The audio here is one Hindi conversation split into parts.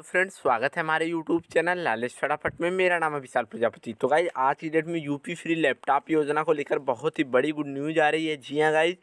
तो फ्रेंड्स स्वागत है हमारे यूट्यूब चैनल लालेश फटाफट में मेरा नाम है विशाल प्रजापति तो गाइज आज की डेट में यूपी फ्री लैपटॉप योजना को लेकर बहुत ही बड़ी गुड न्यूज आ रही है जी हाँ गाइज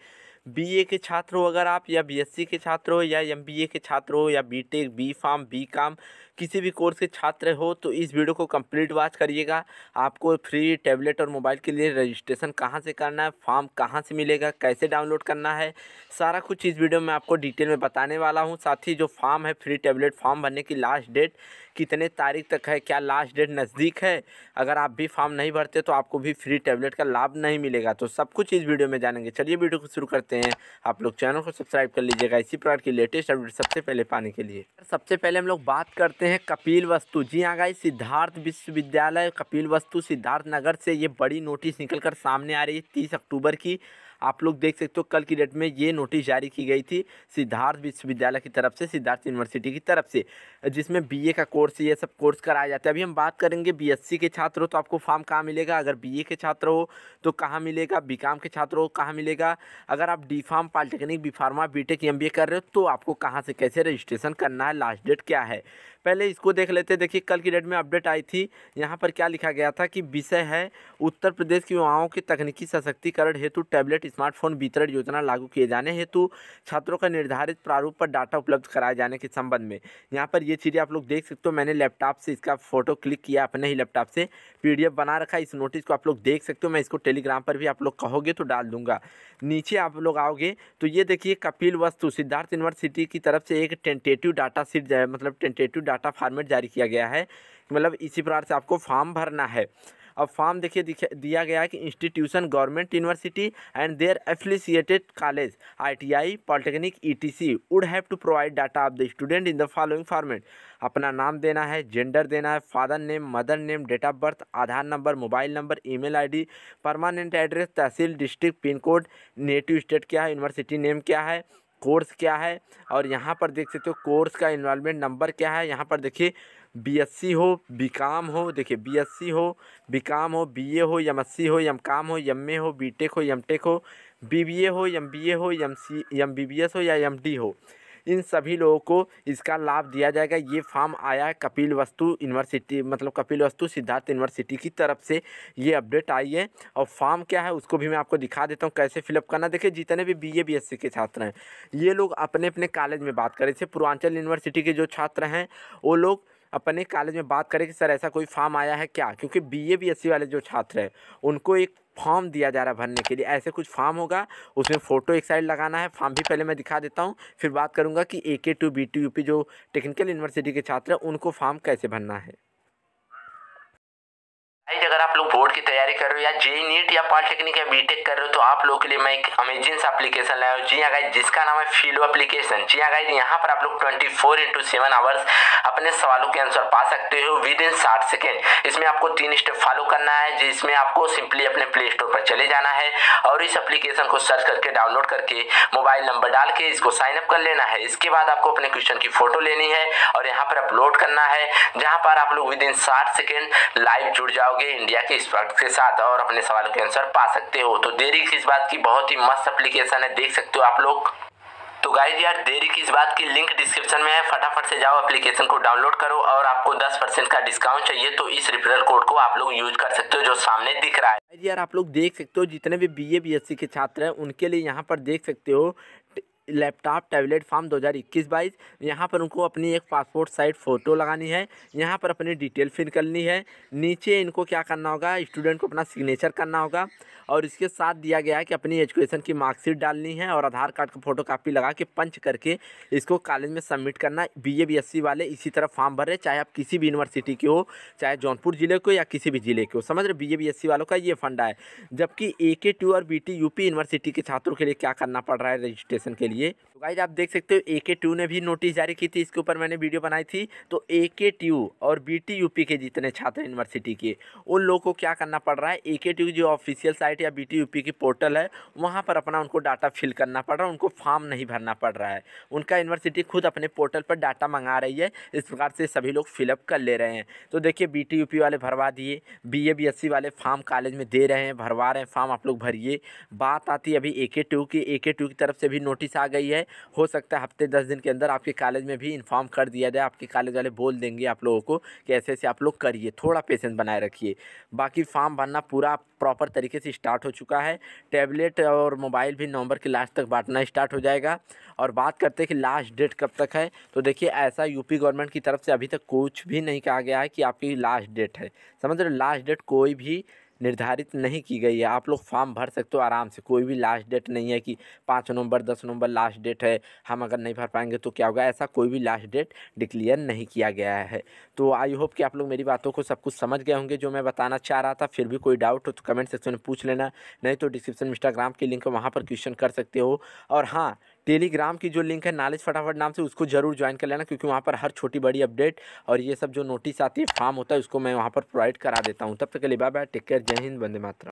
बीए के छात्र हो अगर आप या बीएससी के छात्र हो या एमबीए के छात्र हो या बीटेक बी फार्म बी काम किसी भी कोर्स के छात्र हो तो इस वीडियो को कंप्लीट वॉच करिएगा आपको फ्री टैबलेट और मोबाइल के लिए रजिस्ट्रेशन कहाँ से करना है फॉर्म कहाँ से मिलेगा कैसे डाउनलोड करना है सारा कुछ इस वीडियो में आपको डिटेल में बताने वाला हूँ साथ ही जो फॉर्म है फ्री टैबलेट फॉर्म भरने की लास्ट डेट कितने तारीख तक है क्या लास्ट डेट नज़दीक है अगर आप भी फॉर्म नहीं भरते तो आपको भी फ्री टैबलेट का लाभ नहीं मिलेगा तो सब कुछ इस वीडियो में जानेंगे चलिए वीडियो को शुरू करते हैं आप लोग चैनल को सब्सक्राइब कर लीजिएगा इसी प्रकार की लेटेस्ट अपडेट सबसे पहले पाने के लिए सबसे पहले हम लोग बात करते हैं हैं कपिल वस्तु जी हाँ गाइस सिद्धार्थ विश्वविद्यालय कपिल वस्तु सिद्धार्थ नगर से ये बड़ी नोटिस निकल कर सामने आ रही है तीस अक्टूबर की आप लोग देख सकते हो कल की डेट में ये नोटिस जारी की गई थी सिद्धार्थ विश्वविद्यालय की तरफ से सिद्धार्थ यूनिवर्सिटी की तरफ से जिसमें बीए का कोर्स ये सब कोर्स कराया जाता है अभी हम बात करेंगे बीएससी के छात्र हो तो आपको फॉर्म कहाँ मिलेगा अगर बीए के छात्र हो तो कहाँ मिलेगा बीकॉम के छात्र हो कहाँ मिलेगा अगर आप D pharm polytechnic B pharma B tech M कर रहे हो तो आपको कहाँ से कैसे रजिस्ट्रेशन करना है लास्ट डेट क्या है पहले इसको देख लेते देखिए कल की डेट में अपडेट आई थी यहाँ पर क्या लिखा गया था कि विषय है उत्तर प्रदेश की युवाओं के तकनीकी सशक्तिकरण हेतु टैबलेट स्मार्टफोन वितरण योजना लागू किए जाने हेतु छात्रों का निर्धारित प्रारूप पर डाटा उपलब्ध कराए जाने के संबंध में यहाँ पर ये चीज़ें आप लोग देख सकते हो मैंने लैपटॉप से इसका फ़ोटो क्लिक किया अपने ही लैपटॉप से पी बना रखा इस नोटिस को आप लोग देख सकते हो मैं इसको टेलीग्राम पर भी आप लोग कहोगे तो डाल दूंगा नीचे आप लोग आओगे तो ये देखिए कपिल वस्तु सिद्धार्थ यूनिवर्सिटी की तरफ से एक टेंटेटिव डाटा सीट मतलब टेंटेटिव डाटा डाटा फार्मेट जारी किया गया है मतलब इसी प्रकार से आपको फॉर्म भरना है अब फॉर्म देखिए दिया गया है कि institution government university and their affiliated college ITI polytechnic ETC would have to provide data of the student in the following format अपना नाम देना है जेंडर देना है father name mother name date of birth Aadhaar number mobile number email permanent address tehsil district pin code native state क्या है यूनिवर्सिटी नेम क्या है कोर्स क्या है और यहाँ पर देख सकते हो कोर्स का इन्वॉलमेंट नंबर क्या है यहाँ पर देखिए बीएससी हो बीकॉम हो देखिए बीएससी हो बीकॉम हो बीए हो एमएससी हो एमकॉम हो एमए हो बीटेक हो एमटेक हो बीबीए हो एमबीए हो एमसी एमबीबीएस हो या एमडी हो इन सभी लोगों को इसका लाभ दिया जाएगा ये फॉर्म आया है कपिल वस्तु यूनिवर्सिटी मतलब कपिल वस्तु सिद्धार्थ यूनिवर्सिटी की तरफ से ये अपडेट आई है और फॉर्म क्या है उसको भी मैं आपको दिखा देता हूँ कैसे फिलअप करना देखिए जितने भी B A B S C के छात्र हैं ये लोग अपने अपने कॉलेज में बात करें जैसे पूर्वांचल यूनिवर्सिटी के जो छात्र हैं वो लोग अपने कॉलेज में बात करें कि सर ऐसा कोई फॉर्म आया है क्या क्योंकि B A B S C वाले जो छात्र हैं उनको एक फॉर्म दिया जा रहा है भरने के लिए ऐसे कुछ फॉर्म होगा उसमें फ़ोटो एक साइड लगाना है फॉर्म भी पहले मैं दिखा देता हूँ फिर बात करूँगा कि A K two B T U P जो टेक्निकल यूनिवर्सिटी के छात्र हैं उनको फॉर्म कैसे भरना है अगर आप लोग बोर्ड की तैयारी कर रहे हो या जेई नीट या पॉलिटेक्निक या बीटेक कर रहे हो तो आप लोगों के लिए मैं एक अमेजिंग सा एप्लीकेशन लाया हूँ जी हाँ गाइज जिसका नाम है फीलो एप्लीकेशन जी हाँ गाइज यहाँ पर आप लोग 24 फोर इंटू सेवन आवर्स अपने सवालों के आंसर पा सकते हो विद इन साठ सेकेंड इसमें आपको तीन स्टेप फॉलो करना है जिसमें आपको सिंपली अपने प्ले स्टोर पर चले जाना है और इस अप्लीकेशन को सर्च करके डाउनलोड करके मोबाइल नंबर डाल के इसको साइन अप कर लेना है इसके बाद आपको अपने क्वेश्चन की फोटो लेनी है और यहाँ पर अपलोड करना है जहाँ पर आप लोग विद इन साठ सेकेंड लाइव जुड़ जाओ जाओगे इंडिया के स्टॉक्स के साथ और अपने सवाल के आंसर पा सकते हो तो देरी किस बात की बहुत ही मस्त अप्लीकेशन है देख सकते हो आप लोग तो गाइज यार देरी किस बात की लिंक डिस्क्रिप्शन में है फटाफट से जाओ एप्लीकेशन को डाउनलोड करो और आपको 10 परसेंट का डिस्काउंट चाहिए तो इस रिफरल कोड को आप लोग यूज कर सकते हो जो सामने दिख रहा है यार आप लोग देख सकते हो जितने भी B A B S C के छात्र हैं उनके लिए यहाँ पर देख सकते हो लैपटॉप टैबलेट फॉर्म 2021 बाईस यहाँ पर उनको अपनी एक पासपोर्ट साइज फ़ोटो लगानी है यहाँ पर अपनी डिटेल फिल करनी है नीचे इनको क्या करना होगा स्टूडेंट को अपना सिग्नेचर करना होगा और इसके साथ दिया गया है कि अपनी एजुकेशन की मार्कशीट डालनी है और आधार कार्ड का फोटो कापी लगा के पंच करके इसको कॉलेज में सबमिट करना B A B S C वाले इसी तरह फॉर्म भर रहे चाहे आप किसी भी यूनिवर्सिटी के हो चाहे जौनपुर ज़िले को या किसी भी ज़िले के हो समझ रहे बी ए सी वालों का ये फंडा है जबकि ए के टू और B T U P university के छात्रों के लिए क्या करना पड़ रहा है रजिस्ट्रेशन के लिए लिए तो गाइज आप देख सकते हो ए के ने भी नोटिस जारी की थी इसके ऊपर मैंने वीडियो बनाई थी तो ए के और बी टी के जितने छात्र यूनिवर्सिटी के उन लोगों को क्या करना पड़ रहा है ए के जो ऑफिशियल साइट या बी टी की पोर्टल है वहाँ पर अपना उनको डाटा फिल करना पड़ रहा है उनको फॉर्म नहीं भरना पड़ रहा है उनका यूनिवर्सिटी खुद अपने पोर्टल पर डाटा मंगा रही है इस प्रकार से सभी लोग फिलअप कर ले रहे हैं तो देखिए बी वाले भरवा दिए बी ए वाले फॉर्म कॉलेज में दे रहे हैं भरवा रहे हैं फॉर्म आप लोग भरिए बात आती है अभी ए के की ए के की तरफ से भी नोटिस आ आ गई है हो सकता है हफ्ते दस दिन के अंदर आपके कॉलेज में भी इन्फॉर्म कर दिया जाए आपके कॉलेज वाले बोल देंगे आप लोगों को कि ऐसे ऐसे आप लोग करिए थोड़ा पेशेंस बनाए रखिए बाकी फॉर्म भरना पूरा प्रॉपर तरीके से स्टार्ट हो चुका है टैबलेट और मोबाइल भी नवंबर के लास्ट तक बांटना स्टार्ट हो जाएगा और बात करते हैं कि लास्ट डेट कब तक है तो देखिए ऐसा यूपी गवर्नमेंट की तरफ से अभी तक कुछ भी नहीं कहा गया है कि आपकी लास्ट डेट है समझ रहे लास्ट डेट कोई भी निर्धारित नहीं की गई है आप लोग फॉर्म भर सकते हो आराम से कोई भी लास्ट डेट नहीं है कि पाँच नवंबर दस नवंबर लास्ट डेट है हम अगर नहीं भर पाएंगे तो क्या होगा ऐसा कोई भी लास्ट डेट डिक्लेयर नहीं किया गया है तो आई होप कि आप लोग मेरी बातों को सब कुछ समझ गए होंगे जो मैं बताना चाह रहा था फिर भी कोई डाउट हो तो कमेंट सेक्शन में पूछ लेना नहीं तो डिस्क्रिप्शन में इंस्टाग्राम के लिंक वहाँ पर क्वेश्चन कर सकते हो और हाँ टेलीग्राम की जो लिंक है नॉलेज फटाफट नाम से उसको ज़रूर ज्वाइन कर लेना क्योंकि वहाँ पर हर छोटी बड़ी अपडेट और ये सब जो नोटिस आती है फार्म होता है उसको मैं वहाँ पर प्रोवाइड करा देता हूँ तब तक के लिए बाय बाय टेक केयर जय हिंद वंदे मात्रा